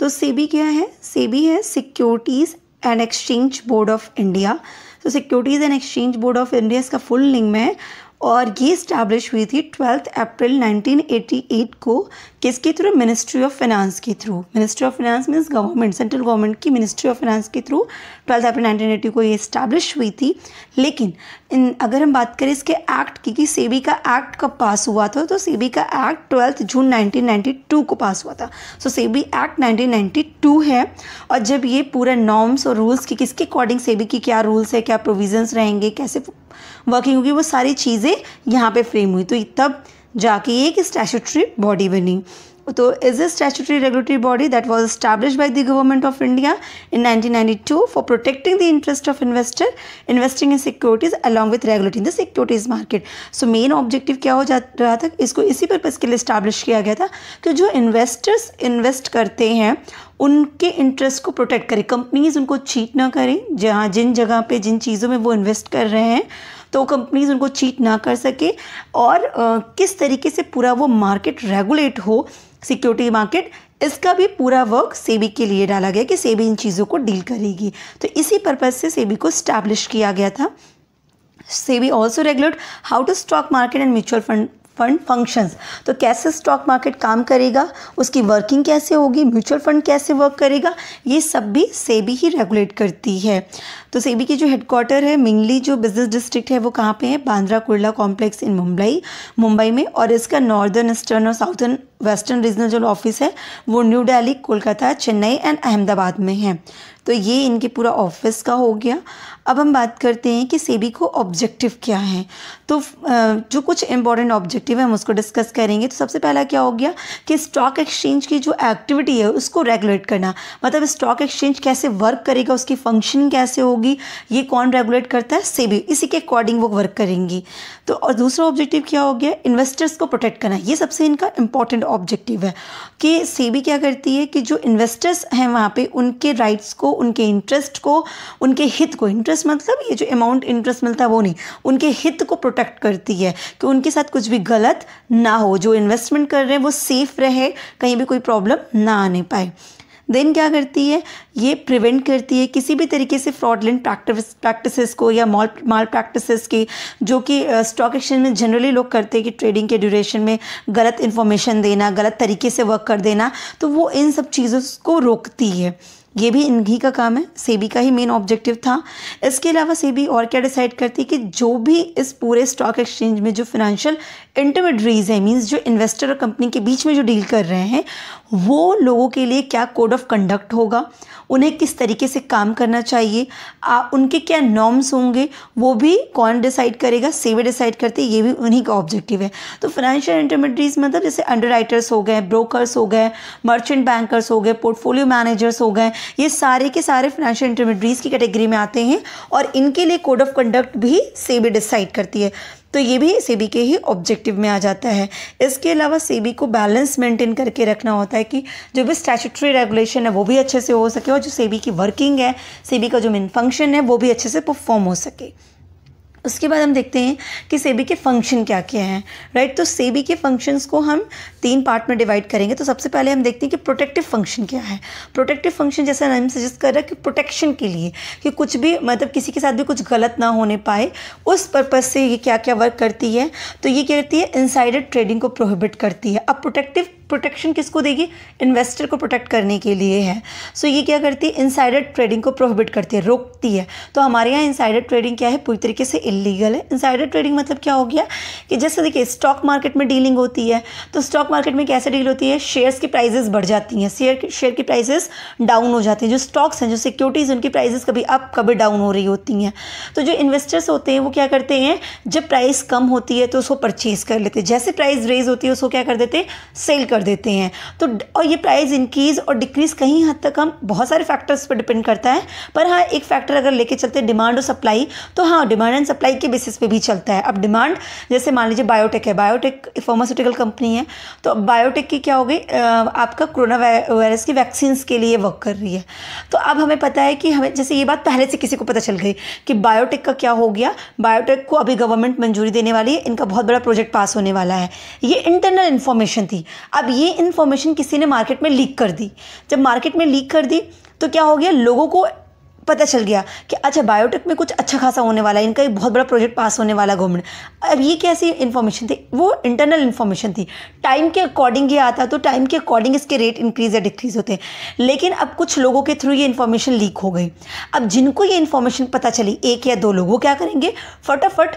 तो सेबी क्या है सेबी है securities and exchange board of India तो securities and exchange board of India इसका फुल नेम है और ये इस्टेब्लिश हुई थी ट्वेल्थ अप्रैल 1988 को किसके थ्रू मिनिस्ट्री ऑफ फाइनेंस के through ministry of finance means government central government की मिनिस्ट्री ऑफ फाइनेंस के through twelfth April nineteen eighty को ये इस्टेब्लिश हुई थी लेकिन इन अगर हम बात करें इसके एक्ट की कि सेबी का एक्ट कब पास हुआ था तो सेबी का एक्ट ट्वेल्थ जून टू को पास हुआ था सो सेबी एक्ट टू है और जब ये पूरे नॉर्म्स और रूल्स की किसके अकॉर्डिंग सेबी की क्या रूल्स है क्या प्रोविजन्स रहेंगे कैसे वर्किंग होगी वो सारी चीज़ें यहाँ पर फ्रेम हुई तो तब जाके एक स्टैचुटरी बॉडी बनी तो is a statutory regulatory body that was establish by the government of India in nineteen ninety two for protecting the interest of investor investing in securities along with regulating the securities market so main objective क्या हो जा रहा था इसको इसी purpose के लिए establish किया गया था कि जो इन्वेस्टर्स इन्वेस्ट करते हैं उनके इंटरेस्ट को प्रोटेक्ट करें कंपनीज उनको चीट ना करें जहाँ जिन जगह पर जिन चीज़ों में वो इन्वेस्ट कर रहे हैं तो कंपनीज उनको चीट ना कर सके और आ, किस तरीके से पूरा वो मार्केट रेगुलेट हो सिक्योरिटी मार्केट इसका भी पूरा वर्क सेबी के लिए डाला गया कि सेबी इन चीज़ों को डील करेगी तो इसी पर्पज़ से सेबी को स्टैब्लिश किया गया था SEBI also regulate how to stock market and mutual fund fund functions तो कैसे स्टॉक मार्केट काम करेगा उसकी वर्किंग कैसे होगी म्यूचुअल फंड कैसे वर्क करेगा ये सब भी सेबी ही रेगुलेट करती है तो सेबी की जो हेडक्वार्टर है मेनली जो बिजनेस डिस्ट्रिक्ट है वो कहाँ पे है बांद्रा कुर्ला कॉम्प्लेक्स इन मुंबई मुंबई में और इसका नॉर्दर्न ईस्टर्न और साउथर्न वेस्टर्न रीजनल जो ऑफिस है वो न्यू दिल्ली कोलकाता चेन्नई एंड अहमदाबाद में है तो ये इनके पूरा ऑफिस का हो गया अब हम बात करते हैं कि सेबी को ऑब्जेक्टिव क्या है तो जो कुछ इंपॉर्टेंट ऑब्जेक्टिव है हम उसको डिस्कस करेंगे तो सबसे पहला क्या हो गया कि स्टॉक एक्सचेंज की जो एक्टिविटी है उसको रेगुलेट करना मतलब स्टॉक एक्सचेंज कैसे वर्क करेगा उसकी फंक्शन कैसे होगी ये कौन रेगुलेट करता है सेबी इसी के अकॉर्डिंग वो वर्क करेंगी तो और दूसरा ऑब्जेक्टिव क्या हो गया इन्वेस्टर्स को प्रोटेक्ट करना ये सबसे इनका इंपॉर्टेंट ऑब्जेक्टिव है कि सेबी क्या करती है कि जो इन्वेस्टर्स हैं वहाँ पे उनके राइट्स को उनके इंटरेस्ट को उनके हित को इंटरेस्ट मतलब ये जो अमाउंट इंटरेस्ट मिलता है वो नहीं उनके हित को प्रोटेक्ट करती है कि उनके साथ कुछ भी गलत ना हो जो इन्वेस्टमेंट कर रहे हैं वो सेफ रहे कहीं भी कोई प्रॉब्लम ना आने पाए देन क्या करती है ये प्रिवेंट करती है किसी भी तरीके से फ्रॉडलेंट प्रैक्टिस प्रैक्टिसेस को या मॉल माल प्रैक्टिसेस की जो कि स्टॉक एक्सचेंज में जनरली लोग करते हैं कि ट्रेडिंग के ड्यूरेशन में गलत इन्फॉर्मेशन देना गलत तरीके से वर्क कर देना तो वो इन सब चीज़ों को रोकती है ये भी इन्हीं का काम है सेबी का ही मेन ऑब्जेक्टिव था इसके अलावा सेबी और क्या डिसाइड करती है कि जो भी इस पूरे स्टॉक एक्सचेंज में जो फिनेंशियल इंटरमीडरीज है मीन्स जो इन्वेस्टर और कंपनी के बीच में जो डील कर रहे हैं वो लोगों के लिए क्या कोड ऑफ कंडक्ट होगा उन्हें किस तरीके से काम करना चाहिए आ, उनके क्या नॉर्म्स होंगे वो भी कौन डिसाइड करेगा सेवे डिसाइड करते ये भी उन्हीं का ऑब्जेक्टिव है तो फाइनेंशियल इंटरमीडरीज मतलब जैसे अंडर हो गए ब्रोकर्स हो गए मर्चेंट बैंकर्स हो गए पोर्टफोलियो मैनेजर्स हो गए ये सारे के सारे फाइनेंशियल इंटरमीडरीज की कैटेगरी में आते हैं और इनके लिए कोड ऑफ कंडक्ट भी सेवे डिसाइड करती है तो ये भी सेबी के ही ऑब्जेक्टिव में आ जाता है इसके अलावा सेबी को बैलेंस मेंटेन करके रखना होता है कि जो भी स्टैचुटरी रेगुलेशन है वो भी अच्छे से हो सके और जो सेबी की वर्किंग है सेबी का जो मेन फंक्शन है वो भी अच्छे से परफॉर्म हो सके उसके बाद हम देखते हैं कि सेबी के फंक्शन क्या क्या हैं राइट तो सेबी के फंक्शंस को हम तीन पार्ट में डिवाइड करेंगे तो सबसे पहले हम देखते हैं कि प्रोटेक्टिव फंक्शन क्या है प्रोटेक्टिव फंक्शन जैसा नाम सजेस्ट कर रहा है कि प्रोटेक्शन के लिए कि कुछ भी मतलब किसी के साथ भी कुछ गलत ना होने पाए उस पर्पज़ से ये क्या क्या वर्क करती है तो ये क्या करती है इनसाइडर ट्रेडिंग को प्रोहिबिट करती है अब प्रोटेक्टिव प्रोटेक्शन किसको देगी इन्वेस्टर को प्रोटेक्ट करने के लिए है सो so, ये क्या करती है इनसाइडर ट्रेडिंग को प्रोहिबिट करती है रोकती है तो हमारे यहाँ इनसाइडर ट्रेडिंग क्या है पूरी तरीके से इलीगल है इनसाइडर ट्रेडिंग मतलब क्या हो गया कि जैसे देखिए स्टॉक मार्केट में डीलिंग होती है तो स्टॉक मार्केट में कैसे डील होती है शेयर्स की प्राइजेस बढ़ जाती हैं शेयर की शेयर की प्राइजेस डाउन हो जाती हैं जो स्टॉक्स हैं जो सिक्योरिटीज़ उनकी प्राइजेस कभी अप कभी डाउन हो रही होती हैं तो जो इन्वेस्टर्स होते हैं वो क्या करते हैं जब प्राइस कम होती है तो उसको परचेज़ कर लेते हैं जैसे प्राइस रेज होती है उसको क्या कर देते हैं सेल कर कर देते हैं तो और ये प्राइस इंक्रीज़ और डिक्रीज़ कहीं हद तक हम बहुत सारे फैक्टर्स पर डिपेंड करता है पर हाँ एक फैक्टर अगर लेके चलते हैं डिमांड और सप्लाई तो हाँ डिमांड एंड सप्लाई के बेसिस पे भी चलता है अब डिमांड जैसे मान लीजिए बायोटेक है बायोटेक फार्मास्यूटिकल कंपनी है तो बायोटेक की क्या हो गई आपका कोरोना वायरस की वैक्सीन के लिए वर्क कर रही है तो अब हमें पता है कि हमें जैसे ये बात पहले से किसी को पता चल गई कि बायोटेक का क्या हो गया बायोटेक को अभी गवर्नमेंट मंजूरी देने वाली है इनका बहुत बड़ा प्रोजेक्ट पास होने वाला है ये इंटरनल इन्फॉर्मेशन थी अब अब ये इन्फॉर्मेशन किसी ने मार्केट में लीक कर दी जब मार्केट में लीक कर दी तो क्या हो गया लोगों को पता चल गया कि अच्छा बायोटेक में कुछ अच्छा खासा होने वाला है इनका एक बहुत बड़ा प्रोजेक्ट पास होने वाला गवर्नमेंट अब ये कैसी इन्फॉर्मेशन थी वो इंटरनल इन्फॉर्मेशन थी टाइम के अकॉर्डिंग ये आता तो टाइम के अकॉर्डिंग इसके रेट इंक्रीज या डिक्रीज होते हैं लेकिन अब कुछ लोगों के थ्रू ये इन्फॉर्मेशन लीक हो गई अब जिनको ये इन्फॉर्मेशन पता चली एक या दो लोग वो क्या करेंगे फटाफट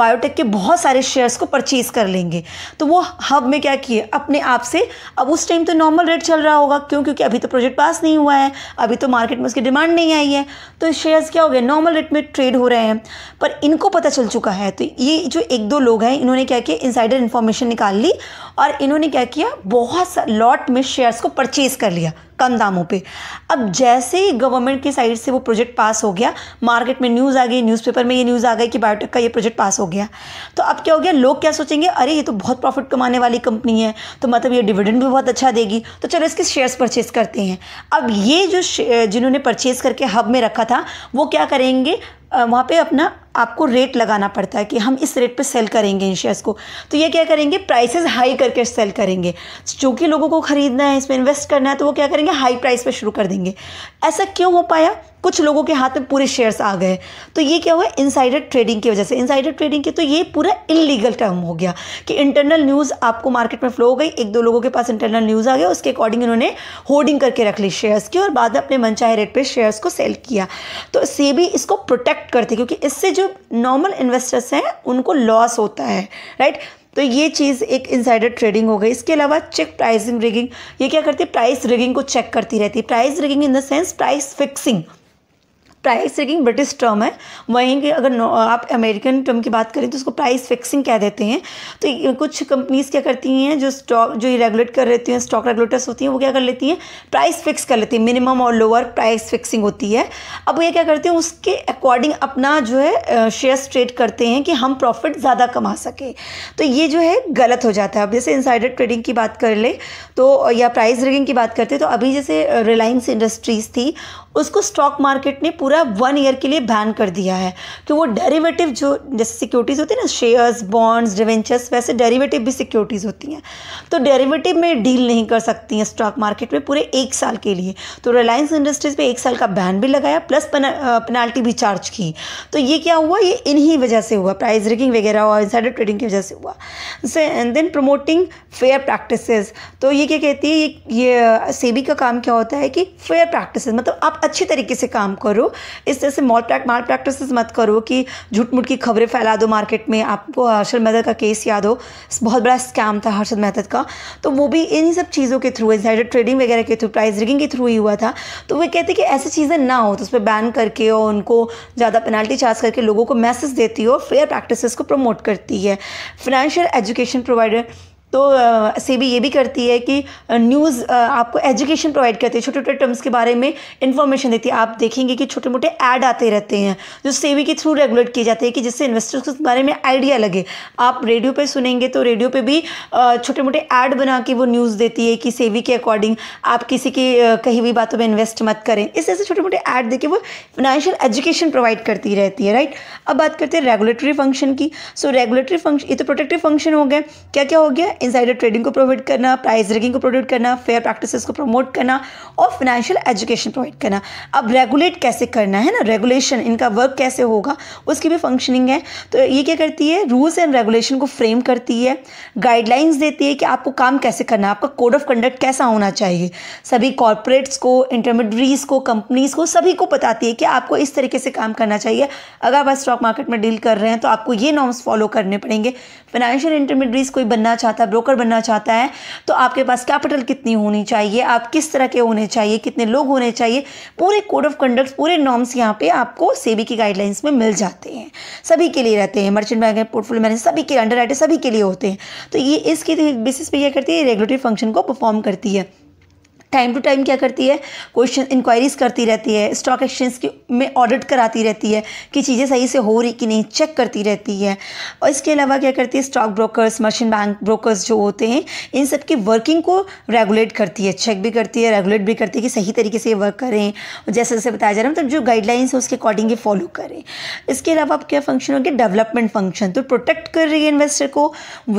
बायोटेक के बहुत सारे शेयर्स को परचेज़ कर लेंगे तो वो हब में क्या किए अपने आप से अब उस टाइम तो नॉर्मल रेट चल रहा होगा क्यों क्योंकि अभी तो प्रोजेक्ट पास नहीं हुआ है अभी तो मार्केट में उसकी डिमांड नहीं आई है हैं तो शेयर्स क्या हो गए नॉर्मल रेट में ट्रेड हो रहे हैं पर इनको पता चल चुका है तो ये जो एक दो लोग हैं इन्होंने क्या किया इनसाइडर इन्फॉर्मेशन निकाल ली और इन्होंने क्या किया बहुत लॉट में शेयर्स को परचेज कर लिया कम दामों पे अब जैसे ही गवर्नमेंट की साइड से वो प्रोजेक्ट पास हो गया मार्केट में न्यूज़ आ गई न्यूज़पेपर में ये न्यूज़ आ गई कि बायोटेक का ये प्रोजेक्ट पास हो गया तो अब क्या हो गया लोग क्या सोचेंगे अरे ये तो बहुत प्रॉफिट कमाने वाली कंपनी है तो मतलब ये डिविडेंड भी बहुत अच्छा देगी तो चलो इसके शेयर्स परचेज करते हैं अब ये जो जिन्होंने परचेज करके हब में रखा था वो क्या करेंगे वहाँ पे अपना आपको रेट लगाना पड़ता है कि हम इस रेट पे सेल करेंगे इन शेयर्स को तो ये क्या करेंगे प्राइसेस हाई करके सेल करेंगे चूँकि लोगों को ख़रीदना है इसमें इन्वेस्ट करना है तो वो क्या करेंगे हाई प्राइस पे शुरू कर देंगे ऐसा क्यों हो पाया कुछ लोगों के हाथ में पूरे शेयर्स आ गए तो ये क्या हुआ इनसाइडर ट्रेडिंग की वजह से इनसाइडर ट्रेडिंग की तो ये पूरा इलीगल टर्म हो गया कि इंटरनल न्यूज़ आपको मार्केट में फ्लो हो गई एक दो लोगों के पास इंटरनल न्यूज़ आ गया उसके अकॉर्डिंग इन्होंने होर्डिंग करके रख ली शेयर्स की और बाद में अपने मनचाहे रेट पर शेयर्स को सेल किया तो भी इसको प्रोटेक्ट करते क्योंकि इससे जो नॉर्मल इन्वेस्टर्स हैं उनको लॉस होता है राइट तो ये चीज़ एक इनसाइडर ट्रेडिंग हो गई इसके अलावा चेक प्राइसिंग रिगिंग ये क्या करती है प्राइस रिगिंग को चेक करती रहती है price rigging in the sense price fixing price setting British term है वहीं के अगर आप अमेरिकन टर्म की बात करें तो उसको प्राइस फिक्सिंग कह देते हैं तो कुछ कंपनीज़ क्या करती हैं जो स्टॉक जो रेगुलेट कर रहती हैं स्टॉक रेगुलेटर्स होती हैं वो क्या कर लेती हैं प्राइस फिक्स कर लेती हैं मिनिमम और लोअर प्राइस फिक्सिंग होती है अब ये क्या करते हैं उसके अकॉर्डिंग अपना जो है शेयर्स ट्रेड करते हैं कि हम प्रॉफिट ज़्यादा कमा सकें तो ये जो है गलत हो जाता है अब जैसे इंसाइडर ट्रेडिंग की बात कर ले तो या प्राइस रिगिंग की बात करते हैं तो अभी जैसे रिलायंस इंडस्ट्रीज़ थी उसको स्टॉक मार्केट ने पूरा वन ईयर के लिए बैन कर दिया है तो वो डेरिवेटिव जो जैसे सिक्योरिटीज़ होती है ना शेयर्स बॉन्ड्स डिवेंचर्स वैसे डेरिवेटिव भी सिक्योरिटीज़ होती हैं तो डेरिवेटिव में डील नहीं कर सकती हैं स्टॉक मार्केट में पूरे एक साल के लिए तो रिलायंस इंडस्ट्रीज़ पर एक साल का बैन भी लगाया प्लस पेनाल्टी भी चार्ज की तो ये क्या हुआ ये इन्हीं वजह से हुआ प्राइस रिगिंग वगैरह और इंसाइडर ट्रेडिंग की वजह से हुआ and then promoting fair practice तो ये क्या कहती है ये, ये सेबी का काम क्या होता है कि फेयर प्रैक्टिस मतलब आप अच्छे अच्छी तरीके से काम करो इस तरह से मॉल प्रैक माल प्रैक्टिस मत करो कि झूठ मूठ की खबरें फैला दो मार्केट में आपको हर्षद मेहता का केस याद हो बहुत बड़ा स्कैम था हर्षद मेहता का तो वो भी इन सब चीज़ों के थ्रू इनसाइडर ट्रेडिंग वगैरह के थ्रू प्राइस रिगिंग के थ्रू ही हुआ था तो वे कहते कि ऐसी चीज़ें ना हो तो उस पर बैन करके और उनको ज़्यादा पेनल्टी चार्ज करके लोगों को मैसेज देती हो और फेयर प्रैक्टिस को प्रमोट करती है फाइनेंशियल एजुकेशन प्रोवाइडर तो सेबी ये भी करती है कि न्यूज़ आपको एजुकेशन प्रोवाइड करती है छोटे छोटे टर्म्स के बारे में इन्फॉर्मेशन देती है आप देखेंगे कि छोटे मोटे ऐड आते रहते हैं जो सेबी के थ्रू रेगुलेट किए जाते हैं कि जिससे इन्वेस्टर्स के उस बारे में आइडिया लगे आप रेडियो पे सुनेंगे तो रेडियो पे भी छोटे मोटे ऐड बना के वो न्यूज़ देती है कि सेवी के अकॉर्डिंग आप किसी की कहीं भी बातों में इन्वेस्ट मत करें इस ऐसे छोटे मोटे ऐड दे वो फाइनेंशियल एजुकेशन प्रोवाइड करती रहती है राइट अब बात करते हैं रेगुलेटरी फंक्शन की सो रेगुलेटरी फंक्शन ये तो प्रोटेक्टिव फंक्शन हो गया क्या क्या हो गया इनसाइडर ट्रेडिंग को प्रोवाइड करना प्राइस रेगिंग को प्रोवाइड करना फेयर प्रैक्टिसेस को प्रमोट करना और फाइनेंशियल एजुकेशन प्रोवाइड करना अब रेगुलेट कैसे करना है ना रेगुलेशन इनका वर्क कैसे होगा उसकी भी फंक्शनिंग है तो ये क्या करती है रूल्स एंड रेगुलेशन को फ्रेम करती है गाइडलाइंस देती है कि आपको काम कैसे करना है आपका कोड ऑफ कंडक्ट कैसा होना चाहिए सभी कॉरपोरेट्स को इंटरमीडरीज को कंपनीज को सभी को बताती है कि आपको इस तरीके से काम करना चाहिए अगर आप स्टॉक मार्केट में डील कर रहे हैं तो आपको ये नॉर्म्स फॉलो करने पड़ेंगे फाइनेंशियल इंटरमीडरीज कोई बनना चाहता ब्रोकर बनना चाहता है तो आपके पास कैपिटल कितनी होनी चाहिए आप किस तरह के होने चाहिए कितने लोग होने चाहिए पूरे कोड ऑफ कंडक्ट पूरे नॉर्म्स यहाँ पे आपको सेबी की गाइडलाइंस में मिल जाते हैं सभी के लिए रहते हैं मर्चेंट बैंक पोर्टफोलियो मैनेजर सभी के अंडर सभी के लिए होते हैं तो ये इसकी बेसिस तो पे यह करती है रेगुलेटरी फंक्शन को परफॉर्म करती है टाइम टू टाइम क्या करती है क्वेश्चन इंक्वायरीज करती रहती है स्टॉक एक्सचेंज की में ऑडिट कराती रहती है कि चीज़ें सही से हो रही कि नहीं चेक करती रहती है और इसके अलावा क्या करती है stock brokers machine bank brokers जो होते हैं इन सब की वर्किंग को रेगुलेट करती है चेक भी करती है रेगुलेट भी करती है कि सही तरीके से ये वर्क करें जैसे जैसे बताया जा रहा है मतलब जो गाइडलाइंस है उसके अकॉर्डिंग ये फॉलो करें इसके अलावा अब क्या फंक्शन हो गया डेवलपमेंट फंक्शन तो प्रोटेक्ट कर रही है इन्वेस्टर को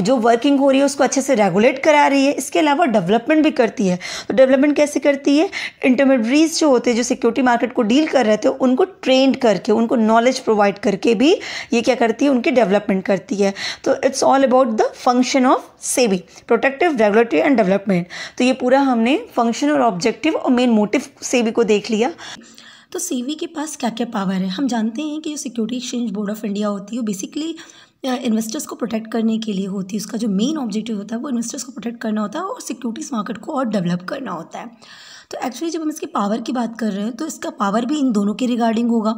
जो वर्किंग हो रही है उसको अच्छे से रेगुलेट करा रही है इसके अलावा डेवलपमेंट भी करती है तो डेवलप डेवलपमेंट कैसे करती है इंटरमीडरीज जो होते हैं जो सिक्योरिटी मार्केट को डील कर रहे थे उनको ट्रेंड करके उनको नॉलेज प्रोवाइड करके भी ये क्या करती है उनकी डेवलपमेंट करती है तो it's all about the function of SEBI protective regulatory and development तो ये पूरा हमने फंक्शन और ऑब्जेक्टिव और मेन मोटिव सेबी को देख लिया तो सेबी के पास क्या क्या पावर है हम जानते हैं कि जो security exchange board of India होती है बेसिकली इन्वेस्टर्स को प्रोटेक्ट करने के लिए होती है उसका जो मेन ऑब्जेक्टिव होता है वो इन्वेस्टर्स को प्रोटेक्ट करना होता है और सिक्योरिटीज़ मार्केट को और डेवलप करना होता है तो एक्चुअली जब हम इसके पावर की बात कर रहे हैं तो इसका पावर भी इन दोनों के रिगार्डिंग होगा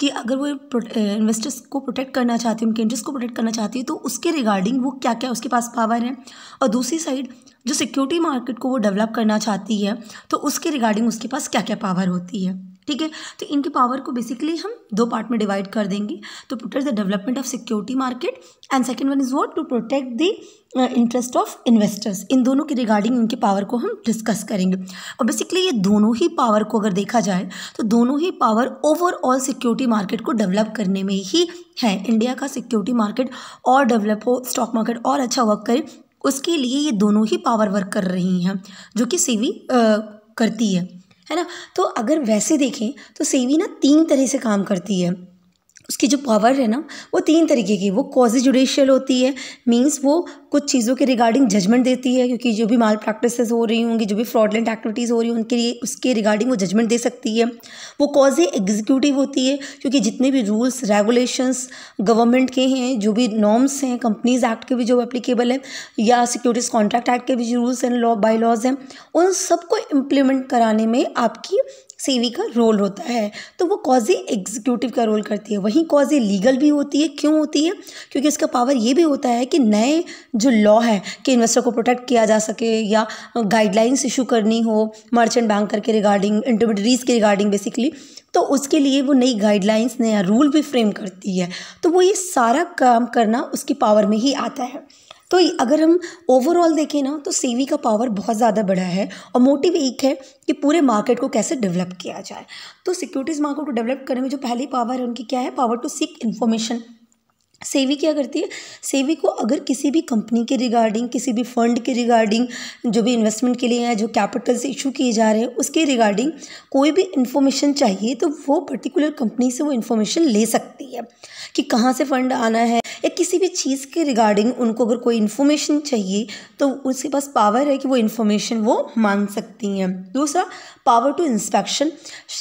कि अगर वो इन्वेस्टर्स को प्रोटेक्ट करना चाहती है उनके इंटरेस्ट को प्रोटेक्ट करना चाहती है तो उसके रिगार्डिंग वो क्या क्या उसके पास पावर है और दूसरी साइड जो सिक्योरिटी मार्केट को वो डेवलप करना चाहती है तो उसके रिगार्डिंग उसके पास क्या क्या पावर होती है ठीक है तो इनके पावर को बेसिकली हम दो पार्ट में डिवाइड कर देंगे तो protect the development of security market and second one is what to protect the interest of investors in दोनों के रिगार्डिंग इनके पावर को हम डिस्कस करेंगे और बेसिकली ये दोनों ही पावर को अगर देखा जाए तो दोनों ही पावर ओवरऑल सिक्योरिटी मार्केट को डेवलप करने में ही है इंडिया का सिक्योरिटी मार्केट और डेवलप हो स्टॉक मार्केट और अच्छा वर्क करे उसके लिए ये दोनों ही पावर वर्क कर रही हैं जो कि सीवी uh, करती है है ना तो अगर वैसे देखें तो सेवी ना तीन तरह से काम करती है उसकी जो पावर है ना वो तीन तरीके की वो कॉजी जुडिशियल होती है मींस वो कुछ चीज़ों के रिगार्डिंग जजमेंट देती है क्योंकि जो भी माल प्रैक्टिसेस हो रही होंगी जो भी फ्रॉडलेंट एक्टिविटीज़ हो रही हैं उनके लिए उसके रिगार्डिंग वो जजमेंट दे सकती है वो कॉजी एग्जीक्यूटिव होती है क्योंकि जितने भी रूल्स रेगुलेशंस गवर्नमेंट के हैं जो भी नॉर्म्स हैं कंपनीज एक्ट के भी जो एप्लीकेबल हैं या सिक्योरिटीज़ कॉन्ट्रैक्ट एक्ट के भी जो rules and law by laws हैं उन सबको इम्प्लीमेंट कराने में आपकी सीवी का रोल होता है तो वो कॉजी एग्जीक्यूटिव का रोल करती है वहीं कॉजी लीगल भी होती है क्यों होती है क्योंकि उसका पावर ये भी होता है कि नए जो लॉ है कि इन्वेस्टर को प्रोटेक्ट किया जा सके या गाइडलाइंस इशू करनी हो मर्चेंट बैंकर के रिगार्डिंग इंटरमीडरीज के रिगार्डिंग बेसिकली तो उसके लिए वो नई गाइडलाइंस नया रूल भी फ्रेम करती है तो वो ये सारा काम करना उसकी पावर में ही आता है तो अगर हम ओवरऑल देखें ना तो सेवी का पावर बहुत ज़्यादा बढ़ा है और मोटिव एक है कि पूरे मार्केट को कैसे डेवलप किया जाए तो सिक्योरिटीज़ मार्केट को डेवलप करने में जो पहली पावर है उनकी क्या है पावर टू सीक इन्फॉर्मेशन सेवी क्या करती है सेवी को अगर किसी भी कंपनी के रिगार्डिंग किसी भी फंड के रिगार्डिंग जो भी इन्वेस्टमेंट के लिए हैं जो कैपिटल्स इशू किए जा रहे हैं उसके रिगार्डिंग कोई भी इन्फॉर्मेशन चाहिए तो वो पर्टिकुलर कंपनी से वो इन्फॉर्मेशन ले सकती है कि कहाँ से फंड आना है या किसी भी चीज़ के रिगार्डिंग उनको अगर कोई इन्फॉर्मेशन चाहिए तो उसके पास पावर है कि वो इन्फॉर्मेशन वो मांग सकती हैं दूसरा पावर टू इंस्पेक्शन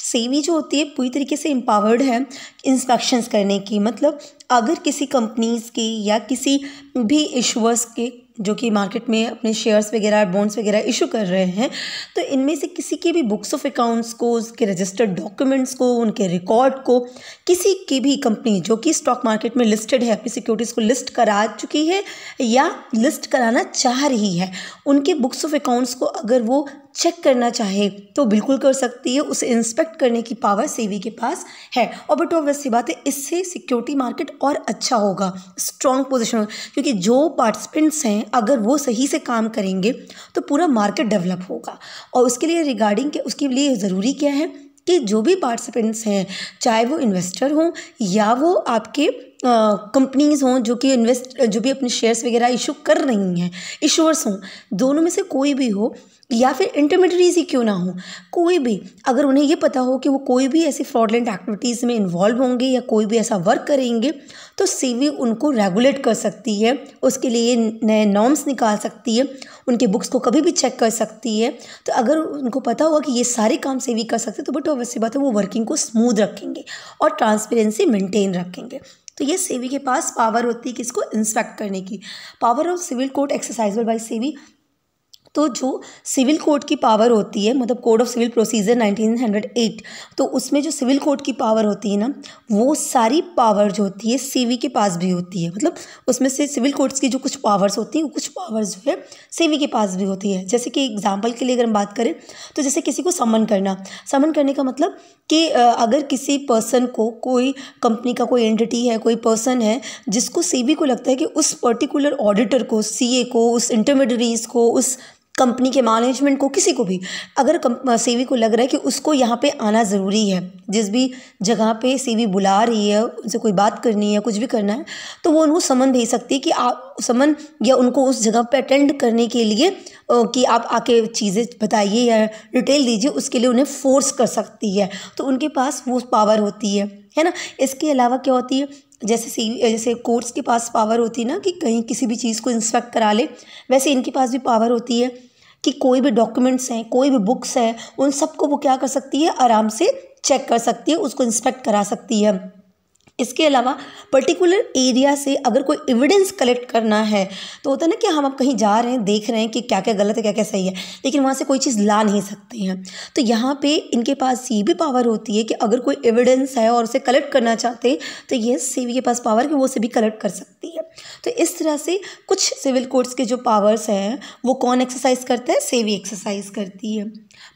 सेवी जो होती है पूरी तरीके से इम्पावर्ड है इंस्पेक्शंस करने की मतलब अगर किसी कंपनीज़ की या किसी भी इशूअर्स के जो कि मार्केट में अपने शेयर्स वगैरह बॉन्ड्स वगैरह इशू कर रहे हैं तो इनमें से किसी के भी बुक्स ऑफ अकाउंट्स को उसके रजिस्टर्ड डॉक्यूमेंट्स को उनके रिकॉर्ड को किसी की भी कंपनी जो कि स्टॉक मार्केट में लिस्टेड है अपनी सिक्योरिटीज़ को लिस्ट करा चुकी है या लिस्ट कराना चाह रही है उनके बुक्स ऑफ अकाउंट्स को अगर वो चेक करना चाहे तो बिल्कुल कर सकती है उसे इंस्पेक्ट करने की पावर सेवी के पास है और बट ऑब्वियस सी बात है इससे सिक्योरिटी मार्केट और अच्छा होगा स्ट्रॉन्ग पोजिशन क्योंकि कि जो पार्टिसिपेंट्स हैं अगर वो सही से काम करेंगे तो पूरा मार्केट डेवलप होगा और उसके लिए रिगार्डिंग के उसके लिए ज़रूरी क्या है कि जो भी पार्टिसिपेंट्स हैं चाहे वो इन्वेस्टर हों या वो आपके कंपनीज़ हों जो कि इन्वेस्ट जो भी अपने शेयर्स वगैरह इशू कर रही हैं इशूअर्स हों दोनों में से कोई भी हो या फिर इंटरमीडियरीज ही क्यों ना हो कोई भी अगर उन्हें ये पता हो कि वो कोई भी ऐसी फ्रॉडलेंट एक्टिविटीज़ में इन्वॉल्व होंगे या कोई भी ऐसा वर्क करेंगे तो सेवी उनको रेगुलेट कर सकती है उसके लिए नए नॉर्म्स निकाल सकती है उनके बुक्स को कभी भी चेक कर सकती है तो अगर उनको पता होगा कि ये सारे काम सेवी कर सकते तो बट अवश्य बात है वो वर्किंग को स्मूद रखेंगे और ट्रांसपेरेंसी मेंटेन रखेंगे तो ये सेवी के पास पावर होती है किसको इंस्पेक्ट करने की power of civil court exercise by SEBI तो जो सिविल कोर्ट की पावर होती है मतलब कोड ऑफ सिविल प्रोसीजर 1908 तो उसमें जो सिविल कोर्ट की पावर होती है ना वो सारी पावर जो होती है सीवी के पास भी होती है मतलब उसमें से सिविल कोर्ट्स की जो कुछ पावर्स होती हैं वो कुछ पावर्स जो है सीवी के पास भी होती है जैसे कि एग्जाम्पल के लिए अगर हम बात करें तो जैसे किसी को समन करना समन करने का मतलब कि अगर किसी पर्सन को कोई कंपनी का कोई एंटिटी है कोई पर्सन है जिसको सी को लगता है कि उस पर्टिकुलर ऑडिटर को सी को उस इंटरमीडरीज को उस कंपनी के मैनेजमेंट को किसी को भी अगर सेवी को लग रहा है कि उसको यहाँ पे आना ज़रूरी है जिस भी जगह पे सेवी बुला रही है उनसे कोई बात करनी है कुछ भी करना है तो वो उनको समन भेज सकती है कि आप समन या उनको उस जगह पे अटेंड करने के लिए कि आप आके चीज़ें बताइए या डिटेल दीजिए उसके लिए उन्हें फोर्स कर सकती है तो उनके पास वो पावर होती है है ना इसके अलावा क्या होती है जैसे सी जैसे कोर्ट्स के पास पावर होती है ना कि कहीं किसी भी चीज़ को इंस्पेक्ट करा ले वैसे इनके पास भी पावर होती है कि कोई भी डॉक्यूमेंट्स हैं कोई भी बुक्स हैं उन सबको वो क्या कर सकती है आराम से चेक कर सकती है उसको इंस्पेक्ट करा सकती है इसके अलावा पर्टिकुलर एरिया से अगर कोई एविडेंस कलेक्ट करना है तो होता है ना कि हम अब कहीं जा रहे हैं देख रहे हैं कि क्या क्या गलत है क्या क्या सही है लेकिन वहाँ से कोई चीज़ ला नहीं सकते हैं तो यहाँ पे इनके पास ये भी पावर होती है कि अगर कोई एविडेंस है और उसे कलेक्ट करना चाहते हैं तो ये सेवी के पास पावर कि वो उसे भी कलेक्ट कर सकती है तो इस तरह से कुछ सिविल कोर्ट्स के जो पावर्स हैं वो कौन एक्सरसाइज करता है सेवी एक्सरसाइज करती है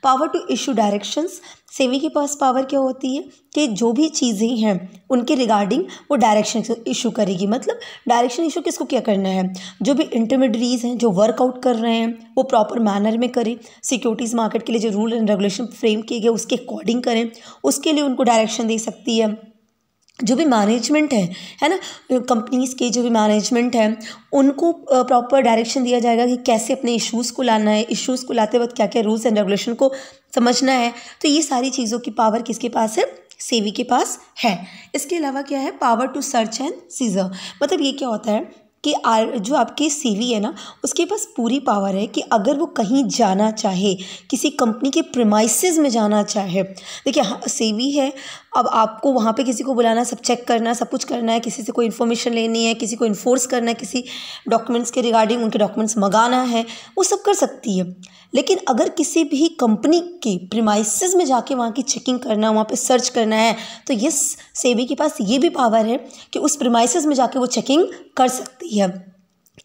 पावर टू इशू डायरेक्शंस सेवी के पास पावर क्या होती है कि जो भी चीज़ें हैं उनके रिगार्डिंग वो डायरेक्शन इशू करेगी मतलब डायरेक्शन इशू किसको क्या करना है जो भी इंटरमीडियरीज हैं जो वर्कआउट कर रहे हैं वो प्रॉपर मैनर में करें सिक्योरिटीज़ मार्केट के लिए जो रूल एंड रेगुलेशन फ्रेम किए गए उसके अकॉर्डिंग करें उसके लिए उनको डायरेक्शन दे सकती है जो भी मैनेजमेंट है है ना कंपनीज़ के जो भी मैनेजमेंट है उनको प्रॉपर डायरेक्शन दिया जाएगा कि कैसे अपने इश्यूज़ को लाना है इश्यूज़ को लाते वक्त क्या क्या रूल्स एंड रेगुलेशन को समझना है तो ये सारी चीज़ों की पावर किसके पास है सेवी के पास है इसके अलावा क्या है power to search and seizure मतलब ये क्या होता है कि आर जो आपकी सीवी है ना उसके पास पूरी पावर है कि अगर वो कहीं जाना चाहे किसी कंपनी के प्रमाइसिस में जाना चाहे देखिए सीवी हाँ, है अब आपको वहाँ पे किसी को बुलाना सब चेक करना सब कुछ करना है किसी से कोई इन्फॉर्मेशन लेनी है किसी को इन्फोर्स करना है किसी डॉक्यूमेंट्स के रिगार्डिंग उनके डॉक्यूमेंट्स मंगाना है वो सब कर सकती है लेकिन अगर किसी भी कंपनी के प्रिमाइसिस में जाके वहाँ की चेकिंग करना वहाँ पे सर्च करना है तो ये सेबी के पास ये भी पावर है कि उस प्रिमाइसिस में जाके वो चेकिंग कर सकती है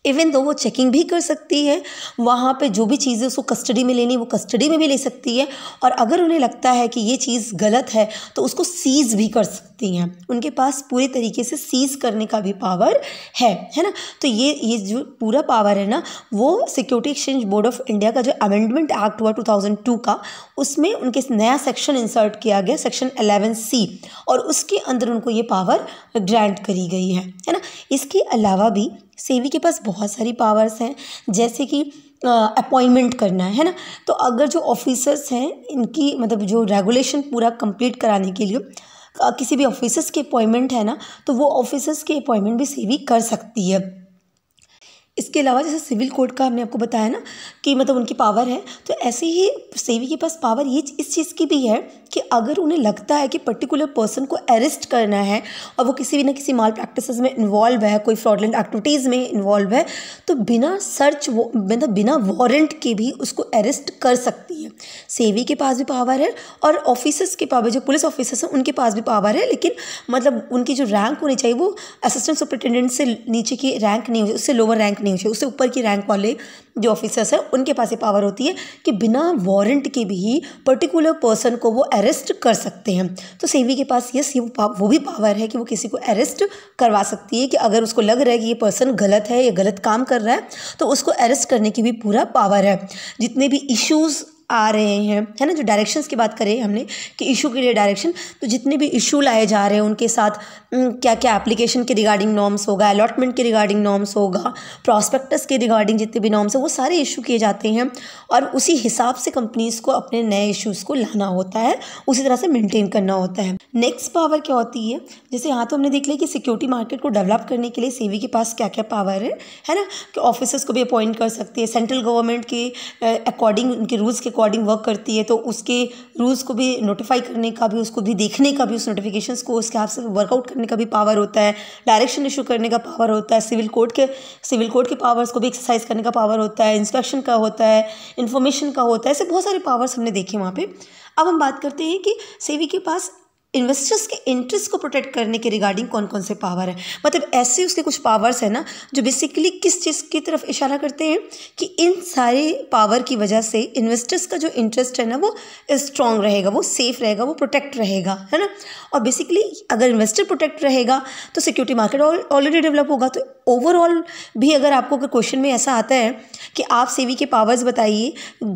इवन दो वो चेकिंग भी कर सकती है वहाँ पे जो भी चीज़ें उसको कस्टडी में लेनी वो कस्टडी में भी ले सकती है और अगर उन्हें लगता है कि ये चीज़ गलत है तो उसको सीज़ भी कर सकती हैं उनके पास पूरे तरीके से सीज़ करने का भी पावर है है ना तो ये ये जो पूरा पावर है ना वो security exchange board of India का जो अमेंडमेंट एक्ट हुआ टू का उसमें उनके नया सेक्शन इंसर्ट किया गया सेक्शन एलेवन सी और उसके अंदर उनको ये पावर ग्रांट करी गई है है ना इसके अलावा भी सेवी के पास बहुत सारी पावर्स हैं जैसे कि अपॉइंटमेंट करना है ना तो अगर जो ऑफिसर्स हैं इनकी मतलब जो रेगुलेशन पूरा कंप्लीट कराने के लिए किसी भी ऑफिसर्स की अपॉइंटमेंट है ना तो वो ऑफिसर्स की अपॉइंटमेंट भी सेवी कर सकती है इसके अलावा जैसे सिविल कोड का हमने आपको बताया ना कि मतलब उनकी पावर है तो ऐसे ही सेवी के पास पावर ये इस चीज़ की भी है कि अगर उन्हें लगता है कि पर्टिकुलर पर्सन को अरेस्ट करना है और वो किसी भी ना किसी माल प्रैक्टिस में इन्वॉल्व है कोई फ्रॉडलेंट एक्टिविटीज़ में इन्वॉल्व है तो बिना सर्च मतलब बिना वारंट के भी उसको अरेस्ट कर सकती है सेवी के पास भी पावर है और ऑफिसर्स के पावर जो पुलिस ऑफिसर्स हैं उनके पास भी पावर है लेकिन मतलब उनकी जो रैंक होनी चाहिए वो असिस्टेंट सुप्रिटेंडेंट से नीचे की रैंक नहीं होती उससे लोअर रैंक नहीं चाहिए उससे ऊपर की रैंक वाले जो ऑफिसर्स हैं उनके पास ये पावर होती है कि बिना वारंट के भी पर्टिकुलर पर्सन को वो अरेस्ट कर सकते हैं तो सेवी के पास यस ये वो भी पावर है कि वो किसी को अरेस्ट करवा सकती है कि अगर उसको लग रहा है कि ये पर्सन गलत है या गलत काम कर रहा है तो उसको अरेस्ट करने की भी पूरा पावर है जितने भी इश्यूज़ आ रहे हैं है ना जो डायरेक्शंस की बात करें हमने कि इशू के लिए डायरेक्शन तो जितने भी इशू लाए जा रहे हैं उनके साथ क्या क्या एप्लीकेशन के रिगार्डिंग नॉर्म्स होगा अलॉटमेंट के रिगार्डिंग नॉर्म्स होगा प्रॉस्पेक्टस के रिगार्डिंग जितने भी नॉर्म्स हैं वो सारे इशू किए जाते हैं और उसी हिसाब से कंपनीज़ को अपने नए इशूज़ को लाना होता है उसी तरह से मेनटेन करना होता है नेक्स्ट पावर क्या होती है जैसे यहाँ तो हमने देख लिया कि सिक्योरिटी मार्केट को डेवलप करने के लिए सेवी के पास क्या क्या पावर है है ना कि ऑफिसर्स को भी अपॉइंट कर सकती है सेंट्रल गवर्नमेंट के अकॉर्डिंग उनके रूल्स के अकॉर्डिंग वर्क करती है तो उसके रूल्स को भी नोटिफाई करने का भी उसको भी देखने का भी उस नोटिफिकेशन को उसके हिसाब से वर्कआउट करने का भी पावर होता है डायरेक्शन इशू करने का पावर होता है सिविल कोर्ट के सिविल कोर्ट के पावर्स को भी एक्सरसाइज करने का पावर होता है इंस्पेक्शन का होता है इन्फॉर्मेशन का होता है ऐसे बहुत सारे पावर्स हमने देखे वहाँ पर अब हम बात करते हैं कि सेवी के पास इन्वेस्टर्स के इंटरेस्ट को प्रोटेक्ट करने के रिगार्डिंग कौन कौन से पावर है मतलब ऐसे उसके कुछ पावर्स हैं ना जो बेसिकली किस चीज़ की तरफ इशारा करते हैं कि इन सारे पावर की वजह से इन्वेस्टर्स का जो इंटरेस्ट है ना वो स्ट्रांग रहेगा वो सेफ रहेगा वो प्रोटेक्ट रहेगा है ना और बेसिकली अगर इन्वेस्टर प्रोटेक्ट रहेगा तो सिक्योरिटी मार्केट ऑलरेडी डेवलप होगा तो ओवरऑल भी अगर आपको अगर क्वेश्चन में ऐसा आता है कि आप सेवी के पावर्स बताइए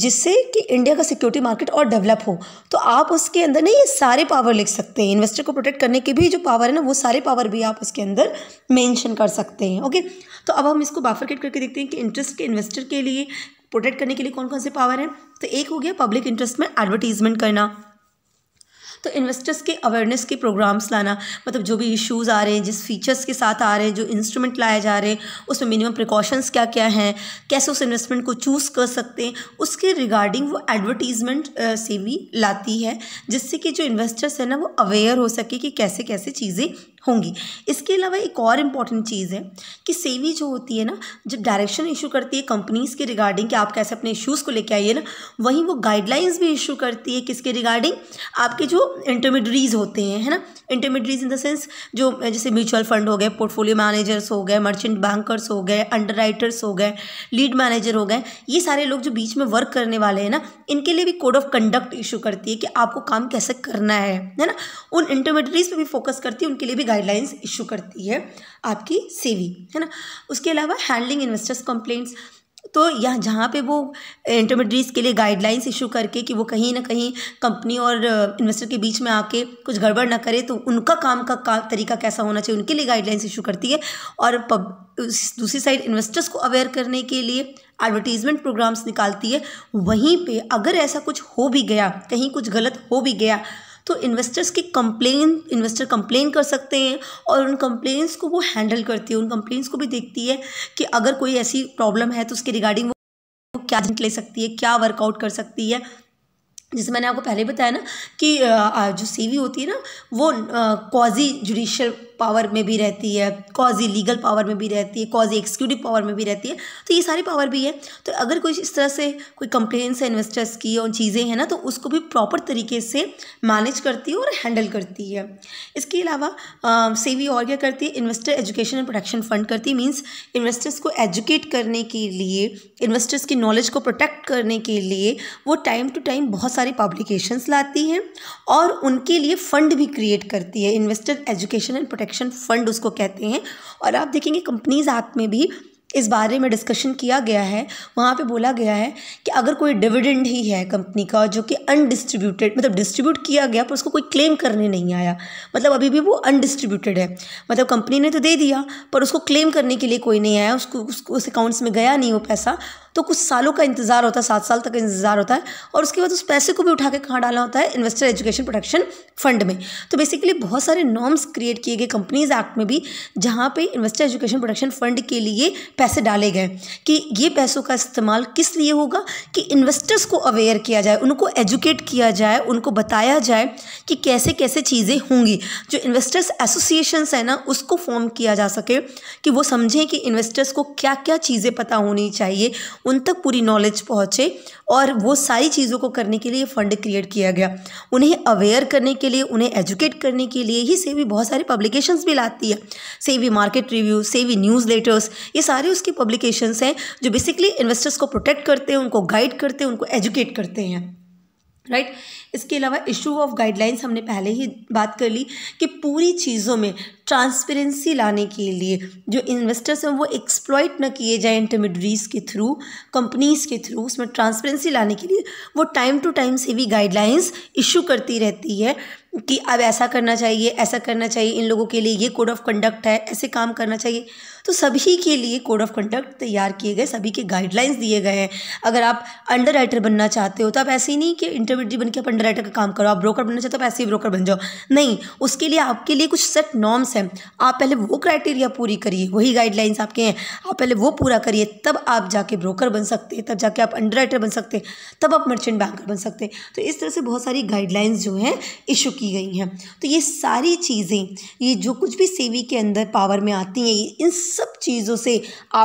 जिससे कि इंडिया का सिक्योरिटी मार्केट और डेवलप हो तो आप उसके अंदर ना ये सारे पावर लिख सकते सकते हैं इन्वेस्टर को प्रोटेक्ट करने की भी जो पावर है ना वो सारे पावर भी आप उसके अंदर मेंशन कर सकते हैं ओके तो अब हम इसको बाफरकेट करके देखते हैं कि इंटरेस्ट के इन्वेस्टर के लिए प्रोटेक्ट करने के लिए कौन कौन से पावर हैं तो एक हो गया पब्लिक इंटरेस्ट में एडवर्टीजमेंट करना तो इन्वेस्टर्स के अवेयरनेस के प्रोग्राम्स लाना मतलब जो भी इश्यूज़ आ रहे हैं जिस फीचर्स के साथ आ रहे हैं जो इंस्ट्रूमेंट लाए जा रहे हैं उसमें मिनिमम प्रिकॉशंस क्या क्या हैं कैसे उस इन्वेस्टमेंट को चूज़ कर सकते हैं उसके रिगार्डिंग वो एडवर्टीज़मेंट से भी लाती है जिससे कि जो इन्वेस्टर्स हैं ना वो अवेयर हो सके कि कैसे कैसे चीज़ें होंगी इसके अलावा एक और इम्पॉर्टेंट चीज़ है कि सेवी जो होती है ना जब डायरेक्शन इशू करती है कंपनीज़ के रिगार्डिंग कि आप कैसे अपने इश्यूज़ को लेके आइए ना वहीं वो गाइडलाइंस भी इशू करती है किसके रिगार्डिंग आपके जो इंटरमीडरीज होते हैं है ना इंटरमीडरीज इन द सेंस जो जैसे म्यूचुअल फंड हो गए पोर्टफोलियो मैनेजर्स हो गए मर्चेंट बैंकर्स हो गए अंडर हो गए लीड मैनेजर हो गए ये सारे लोग जो बीच में वर्क करने वाले हैं ना इनके लिए भी कोड ऑफ कंडक्ट इशू करती है कि आपको काम कैसे करना है है ना उन इंटरमीडरीज पर भी फोकस करती है उनके लिए भी गाइडलाइंस इशू करती है आपकी सीवी है ना उसके अलावा हैंडलिंग इन्वेस्टर्स कंप्लेंट्स तो यह जहाँ पे वो इंटरमीडियट्स के लिए गाइडलाइंस इशू करके कि वो कहीं ना कहीं कंपनी और इन्वेस्टर के बीच में आके कुछ गड़बड़ ना करे तो उनका काम का, का तरीका कैसा होना चाहिए उनके लिए गाइडलाइंस इशू करती है और पब दूसरी साइड इन्वेस्टर्स को अवेयर करने के लिए एडवर्टीजमेंट प्रोग्राम्स निकालती है वहीं पे अगर ऐसा कुछ हो भी गया कहीं कुछ गलत हो भी गया तो इन्वेस्टर्स की कंप्लेन इन्वेस्टर कंप्लेन कर सकते हैं और उन कंप्लेंट्स को वो हैंडल करती है उन कंप्लेंट्स को भी देखती है कि अगर कोई ऐसी प्रॉब्लम है तो उसके रिगार्डिंग वो क्या ले सकती है क्या वर्कआउट कर सकती है जैसे मैंने आपको पहले बताया ना कि जो सीवी होती है ना वो क्वाजी जुडिशल पावर में भी रहती है कॉजी लीगल पावर में भी रहती है कॉजी एक्सिक्यूटिव पावर में भी रहती है तो ये सारी पावर भी है तो अगर कोई इस तरह से कोई कंप्लेन्स है इन्वेस्टर्स की और चीज़ें हैं ना तो उसको भी प्रॉपर तरीके से मैनेज करती है और हैंडल करती है इसके अलावा सेवी और क्या करती है investor education and protection fund करती है मीन्स इन्वेस्टर्स को एजुकेट करने के लिए इन्वेस्टर्स की नॉलेज को प्रोटेक्ट करने के लिए वो टाइम टू टाइम बहुत सारी पब्लिकेशंस लाती हैं और उनके लिए फ़ंड भी क्रिएट करती है investor education and protection protection fund उसको कहते हैं और आप देखेंगे कंपनीज एक्ट में भी इस बारे में डिस्कशन किया गया है वहाँ पे बोला गया है कि अगर कोई डिविडेंड ही है कंपनी का जो कि अनडिस्ट्रीब्यूटेड मतलब डिस्ट्रीब्यूट किया गया पर उसको कोई क्लेम करने नहीं आया मतलब अभी भी वो अनडिस्ट्रीब्यूटेड है मतलब कंपनी ने तो दे दिया पर उसको क्लेम करने के लिए कोई नहीं आया उसको उसको उस अकाउंट्स में गया नहीं वो पैसा तो कुछ सालों का इंतजार होता है सात साल तक इंतजार होता है और उसके बाद उस पैसे को भी उठा के कहाँ डालना होता है इन्वेस्टर एजुकेशन प्रोटेक्शन फंड में तो बेसिकली बहुत सारे नॉर्म्स क्रिएट किए गए कंपनीज एक्ट में भी जहाँ पे इन्वेस्टर एजुकेशन प्रोटेक्शन फंड के लिए पैसे डाले गए कि ये पैसों का इस्तेमाल किस लिए होगा कि इन्वेस्टर्स को अवेयर किया जाए उनको एजुकेट किया जाए उनको बताया जाए कि कैसे कैसे चीज़ें होंगी जो इन्वेस्टर्स एसोसिएशंस है ना उसको फॉर्म किया जा सके कि वो समझें कि इन्वेस्टर्स को क्या क्या चीज़ें पता होनी चाहिए उन तक पूरी नॉलेज पहुँचे और वो सारी चीज़ों को करने के लिए फ़ंड क्रिएट किया गया उन्हें अवेयर करने के लिए उन्हें एजुकेट करने के लिए ही सेवी बहुत सारी पब्लिकेशंस भी लाती है SEBI market review SEBI newsletters ये सारे उसकी पब्लिकेशंस हैं जो बेसिकली इन्वेस्टर्स को प्रोटेक्ट करते हैं उनको गाइड करते हैं उनको एजुकेट करते हैं राइट right? इसके अलावा इशू ऑफ गाइडलाइंस हमने पहले ही बात कर ली कि पूरी चीज़ों में ट्रांसपेरेंसी लाने के लिए जो इन्वेस्टर्स हैं वो एक्सप्लॉयट ना किए जाए इंटरमीडरीज के थ्रू कंपनीज के थ्रू उसमें ट्रांसपेरेंसी लाने के लिए वो टाइम टू टाइम से भी गाइडलाइंस इशू करती रहती है कि अब ऐसा करना चाहिए ऐसा करना चाहिए इन लोगों के लिए ये कोड ऑफ कंडक्ट है ऐसे काम करना चाहिए तो सभी के लिए कोड ऑफ कंडक्ट तैयार किए गए सभी के गाइडलाइंस दिए गए हैं अगर आप अंडर राइटर बनना चाहते हो तो आप ऐसे ही नहीं कि इंटरमीडिएट बन के आप अंडर राइटर का काम करो आप ब्रोकर बनना चाहते हो तो आप ऐसे ही ब्रोकर बन जाओ नहीं उसके लिए आपके लिए कुछ सेट नॉर्म्स हैं आप पहले वो क्राइटेरिया पूरी करिए वही गाइडलाइंस आपके हैं आप पहले वो पूरा करिए तब आप जाके ब्रोकर बन सकते हैं तब जाके आप अंडर राइटर बन सकते हैं तब आप मर्चेंट बैंकर बन सकते हैं तो इस तरह से बहुत सारी गाइडलाइंस जो हैं इशू की गई हैं तो ये सारी चीज़ें ये जो कुछ भी सेवी के अंदर पावर में आती हैं इन सब चीज़ों से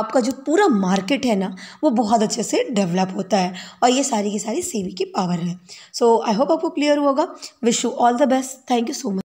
आपका जो पूरा मार्केट है ना वो बहुत अच्छे से डेवलप होता है और ये सारी की सारी सेवी की पावर है सो आई होप आपको क्लियर होगा wish you all the best thank you so much